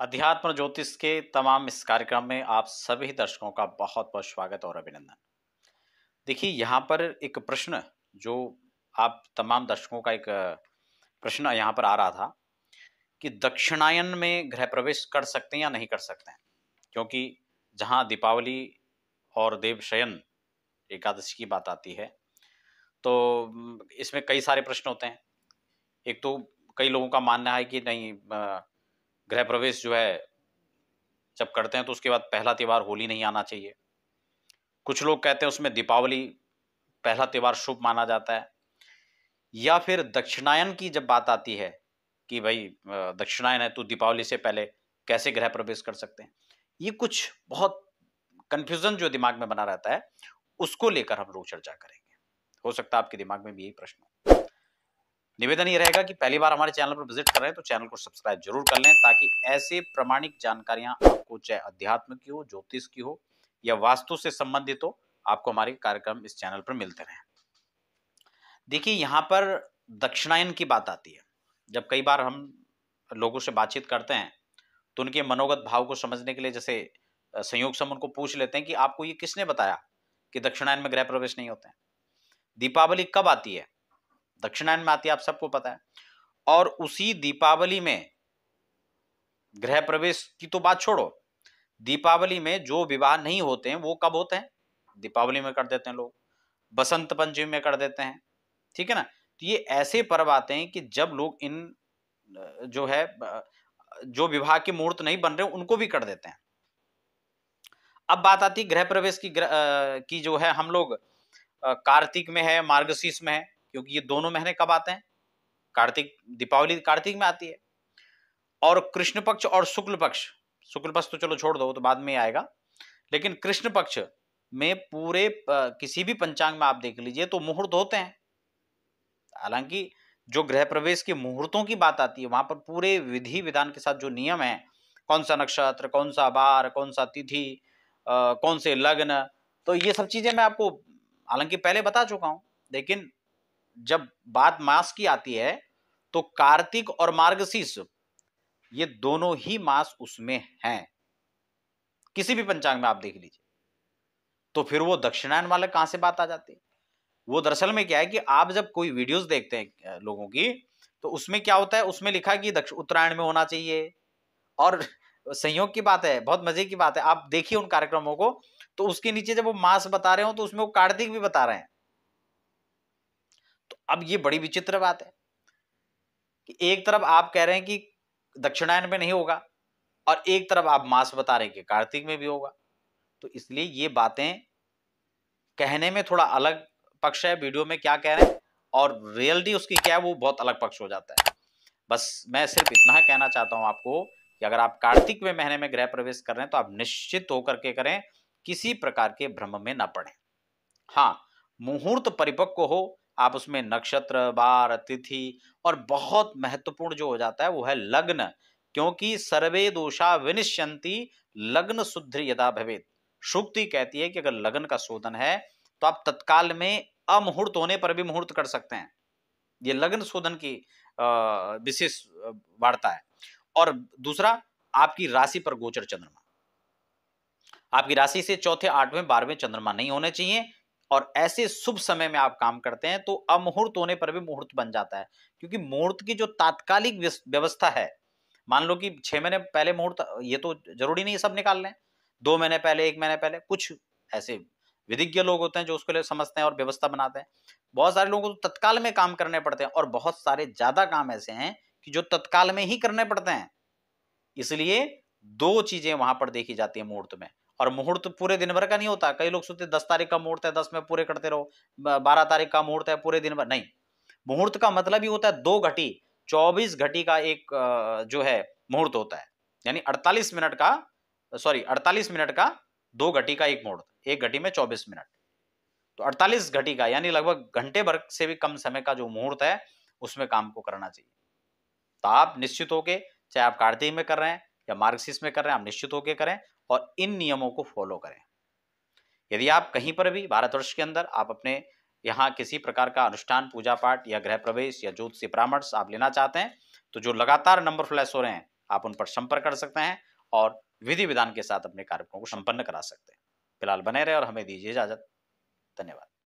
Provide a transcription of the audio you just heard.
अध्यात्म ज्योतिष के तमाम इस कार्यक्रम में आप सभी दर्शकों का बहुत बहुत स्वागत और अभिनंदन देखिए यहाँ पर एक प्रश्न जो आप तमाम दर्शकों का एक प्रश्न यहाँ पर आ रहा था कि दक्षिणायन में गृह प्रवेश कर सकते हैं या नहीं कर सकते हैं क्योंकि जहाँ दीपावली और देवशयन एकादशी की बात आती है तो इसमें कई सारे प्रश्न होते हैं एक तो कई लोगों का मानना है कि नहीं गृह प्रवेश जो है जब करते हैं तो उसके बाद पहला त्यौहार होली नहीं आना चाहिए कुछ लोग कहते हैं उसमें दीपावली पहला त्यौहार शुभ माना जाता है या फिर दक्षिणायन की जब बात आती है कि भाई दक्षिणायन है तो दीपावली से पहले कैसे गृह प्रवेश कर सकते हैं ये कुछ बहुत कन्फ्यूजन जो दिमाग में बना रहता है उसको लेकर हम लोग चर्चा करेंगे हो सकता है आपके दिमाग में भी यही प्रश्न हो निवेदन ये रहेगा कि पहली बार हमारे चैनल पर विजिट कर रहे हैं तो चैनल को सब्सक्राइब जरूर कर लें ताकि ऐसे प्रमाणिक जानकारियां आपको चाहे अध्यात्म की हो ज्योतिष की हो या वास्तु से संबंधित हो आपको हमारे कार्यक्रम इस चैनल पर मिलते रहे देखिए यहाँ पर दक्षिणायन की बात आती है जब कई बार हम लोगों से बातचीत करते हैं तो उनके मनोगत भाव को समझने के लिए जैसे संयोग से उनको पूछ लेते हैं कि आपको ये किसने बताया कि दक्षिणायन में ग्रह प्रवेश नहीं होते हैं दीपावली कब आती है दक्षिणायन में आती है आप सबको पता है और उसी दीपावली में गृह प्रवेश की तो बात छोड़ो दीपावली में जो विवाह नहीं होते हैं वो कब होते हैं दीपावली में कर देते हैं लोग बसंत पंचमी में कर देते हैं ठीक है ना तो ये ऐसे पर्व आते हैं कि जब लोग इन जो है जो विवाह के मुहूर्त नहीं बन रहे उनको भी कर देते हैं अब बात आती है गृह प्रवेश की की जो है हम लोग कार्तिक में है मार्गशीर्ष में है क्योंकि ये दोनों महीने कब आते हैं कार्तिक दीपावली कार्तिक में आती है और कृष्ण पक्ष और शुक्ल पक्ष शुक्ल पक्ष तो चलो छोड़ दो तो बाद में आएगा लेकिन कृष्ण पक्ष में पूरे किसी भी पंचांग में आप देख लीजिए तो मुहूर्त होते हैं हालांकि जो गृह प्रवेश के मुहूर्तों की बात आती है वहां पर पूरे विधि विधान के साथ जो नियम है कौन सा नक्षत्र कौन सा बार कौन सा तिथि कौन से लग्न तो ये सब चीजें मैं आपको हालांकि पहले बता चुका हूं लेकिन जब बात मास की आती है तो कार्तिक और मार्गशीर्ष ये दोनों ही मास उसमें हैं किसी भी पंचांग में आप देख लीजिए तो फिर वो दक्षिणायन वाले कहां से बात आ जाती है वो दरअसल में क्या है कि आप जब कोई वीडियोस देखते हैं लोगों की तो उसमें क्या होता है उसमें लिखा कि दक्षिण उत्तरायण में होना चाहिए और संयोग की बात है बहुत मजे की बात है आप देखिए उन कार्यक्रमों को तो उसके नीचे जब वो मास बता रहे हो तो उसमें वो कार्तिक भी बता रहे हैं अब ये बड़ी विचित्र बात है कि एक तरफ आप कह रहे हैं कि दक्षिणायन में नहीं होगा और एक तरफ आप मास बता रहे हैं कि कार्तिक में भी होगा तो इसलिए ये बातें कहने में थोड़ा अलग पक्ष है वीडियो में क्या कह रहे हैं और रियलिटी उसकी क्या है वो बहुत अलग पक्ष हो जाता है बस मैं सिर्फ इतना कहना चाहता हूं आपको कि अगर आप कार्तिक में महीने में गृह प्रवेश कर रहे हैं तो आप निश्चित होकर के करें किसी प्रकार के भ्रम में ना पड़े हाँ मुहूर्त परिपक्व हो आप उसमें नक्षत्र बार तिथि और बहुत महत्वपूर्ण जो हो जाता है वो है लग्न क्योंकि सर्वे दोषा विनिश्यंति लग्न शुद्धि यदा भवेद शुक्ति कहती है कि अगर लग्न का शोधन है तो आप तत्काल में अमुहूर्त होने पर भी मुहूर्त कर सकते हैं ये लग्न शोधन की विशेष वार्ता है और दूसरा आपकी राशि पर गोचर चंद्रमा आपकी राशि से चौथे आठवें बारहवें चंद्रमा नहीं होने चाहिए और ऐसे शुभ समय में आप काम करते हैं तो अमुहूर्त होने पर भी मुहूर्त बन जाता है क्योंकि मुहूर्त की जो तात्कालिक व्यवस्था है मान लो कि छह महीने पहले मुहूर्त ये तो जरूरी नहीं सब निकाल लें दो महीने पहले एक महीने पहले कुछ ऐसे विधिज्ञ लोग होते हैं जो उसके लिए समझते हैं और व्यवस्था बनाते हैं बहुत सारे लोगों को तो तत्काल में काम करने पड़ते हैं और बहुत सारे ज्यादा काम ऐसे हैं कि जो तत्काल में ही करने पड़ते हैं इसलिए दो चीजें वहां पर देखी जाती है मुहूर्त में और मुहूर्त पूरे दिन भर का नहीं होता कई लोग सोचते दस तारीख का मुहूर्त है दस में पूरे करते रहो बारह तारीख का मुहूर्त है पूरे दिन भर नहीं मुहूर्त का मतलब ही होता है दो घटी चौबीस घटी का एक जो है मुहूर्त होता है यानी अड़तालीस मिनट का सॉरी अड़तालीस मिनट का दो घटी का एक मुहूर्त एक घटी में चौबीस मिनट तो अड़तालीस घटी का यानी लगभग घंटे भर से भी कम समय का जो मुहूर्त है उसमें काम को करना चाहिए तो आप निश्चित होके चाहे आप कार्तिक में कर रहे हैं या मार्गशीर्ष में कर रहे हैं आप निश्चित होके करें और इन नियमों को फॉलो करें यदि आप कहीं पर भी भारतवर्ष के अंदर आप अपने यहाँ किसी प्रकार का अनुष्ठान पूजा पाठ या गृह प्रवेश या ज्योतिषी परामर्श आप लेना चाहते हैं तो जो लगातार नंबर फ्लैश हो रहे हैं आप उन पर संपर्क कर सकते हैं और विधि विधान के साथ अपने कार्यक्रमों को संपन्न करा सकते हैं फिलहाल बने रहे और हमें दीजिए इजाजत धन्यवाद